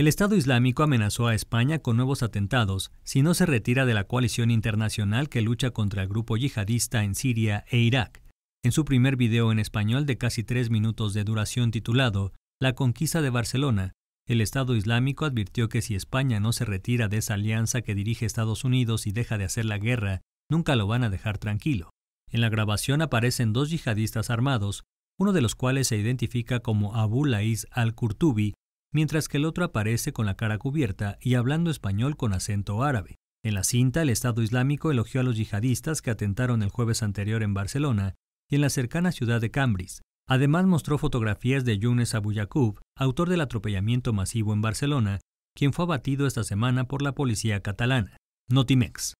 El Estado Islámico amenazó a España con nuevos atentados si no se retira de la coalición internacional que lucha contra el grupo yihadista en Siria e Irak. En su primer video en español de casi tres minutos de duración titulado La conquista de Barcelona, el Estado Islámico advirtió que si España no se retira de esa alianza que dirige Estados Unidos y deja de hacer la guerra, nunca lo van a dejar tranquilo. En la grabación aparecen dos yihadistas armados, uno de los cuales se identifica como Abu Laiz al-Kurtubi mientras que el otro aparece con la cara cubierta y hablando español con acento árabe. En la cinta, el Estado Islámico elogió a los yihadistas que atentaron el jueves anterior en Barcelona y en la cercana ciudad de Cambris. Además, mostró fotografías de Younes Abu autor del atropellamiento masivo en Barcelona, quien fue abatido esta semana por la policía catalana. Notimex.